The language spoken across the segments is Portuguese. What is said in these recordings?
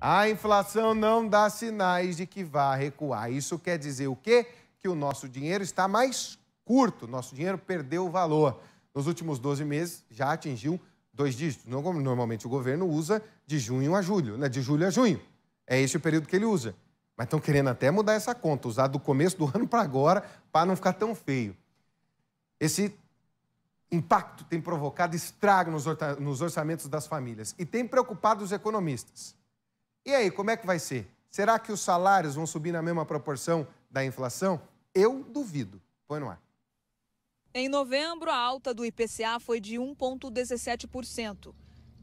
A inflação não dá sinais de que vá recuar. Isso quer dizer o quê? Que o nosso dinheiro está mais curto, nosso dinheiro perdeu o valor. Nos últimos 12 meses já atingiu dois dígitos. Normalmente o governo usa de junho a julho, né? de julho a junho. É esse o período que ele usa. Mas estão querendo até mudar essa conta, usar do começo do ano para agora, para não ficar tão feio. Esse impacto tem provocado estrago nos orçamentos das famílias e tem preocupado os economistas. E aí, como é que vai ser? Será que os salários vão subir na mesma proporção da inflação? Eu duvido. Põe no ar. Em novembro, a alta do IPCA foi de 1,17%.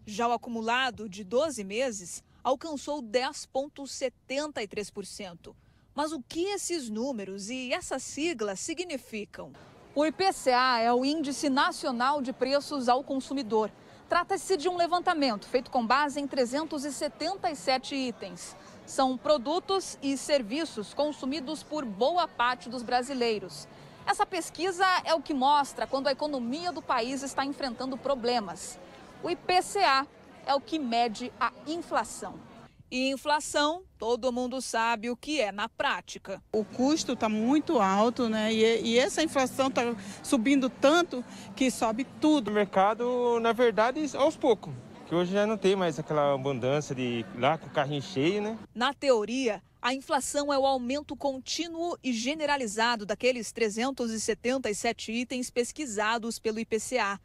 Já o acumulado de 12 meses alcançou 10,73%. Mas o que esses números e essa sigla significam? O IPCA é o Índice Nacional de Preços ao Consumidor Trata-se de um levantamento feito com base em 377 itens. São produtos e serviços consumidos por boa parte dos brasileiros. Essa pesquisa é o que mostra quando a economia do país está enfrentando problemas. O IPCA é o que mede a inflação. E inflação, todo mundo sabe o que é na prática. O custo está muito alto, né? E, e essa inflação está subindo tanto que sobe tudo. O mercado, na verdade, aos poucos. Que hoje já não tem mais aquela abundância de lá com o carrinho cheio, né? Na teoria, a inflação é o aumento contínuo e generalizado daqueles 377 itens pesquisados pelo IPCA.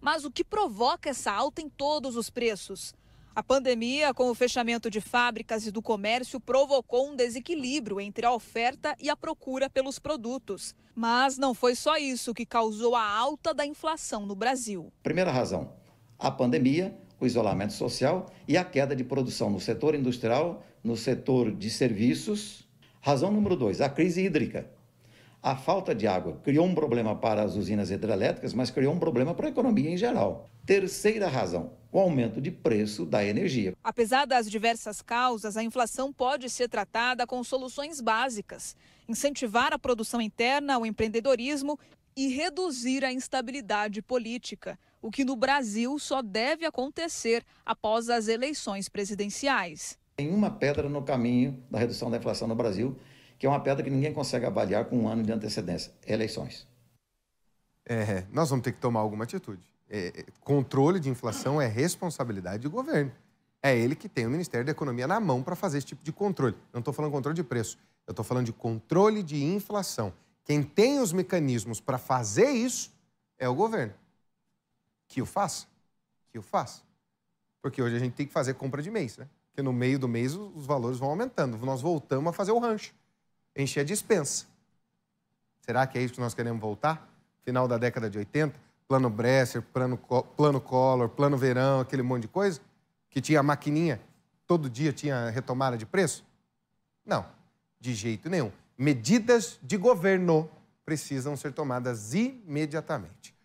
Mas o que provoca essa alta em todos os preços? A pandemia, com o fechamento de fábricas e do comércio, provocou um desequilíbrio entre a oferta e a procura pelos produtos. Mas não foi só isso que causou a alta da inflação no Brasil. Primeira razão: a pandemia, o isolamento social e a queda de produção no setor industrial, no setor de serviços. Razão número dois: a crise hídrica. A falta de água criou um problema para as usinas hidrelétricas, mas criou um problema para a economia em geral. Terceira razão, o aumento de preço da energia. Apesar das diversas causas, a inflação pode ser tratada com soluções básicas: incentivar a produção interna, o empreendedorismo e reduzir a instabilidade política, o que no Brasil só deve acontecer após as eleições presidenciais. Tem uma pedra no caminho da redução da inflação no Brasil, que é uma pedra que ninguém consegue avaliar com um ano de antecedência. Eleições. É, nós vamos ter que tomar alguma atitude. É, é controle de inflação é responsabilidade do governo. É ele que tem o Ministério da Economia na mão para fazer esse tipo de controle. Não estou falando controle de preço, eu estou falando de controle de inflação. Quem tem os mecanismos para fazer isso é o governo. Que o faça. Que o faça. Porque hoje a gente tem que fazer compra de mês, né? Porque no meio do mês os valores vão aumentando. Nós voltamos a fazer o rancho encher a dispensa. Será que é isso que nós queremos voltar? Final da década de 80? Plano Bresser, plano, plano Collor, plano Verão, aquele monte de coisa? Que tinha a maquininha, todo dia tinha retomada de preço? Não, de jeito nenhum. Medidas de governo precisam ser tomadas imediatamente.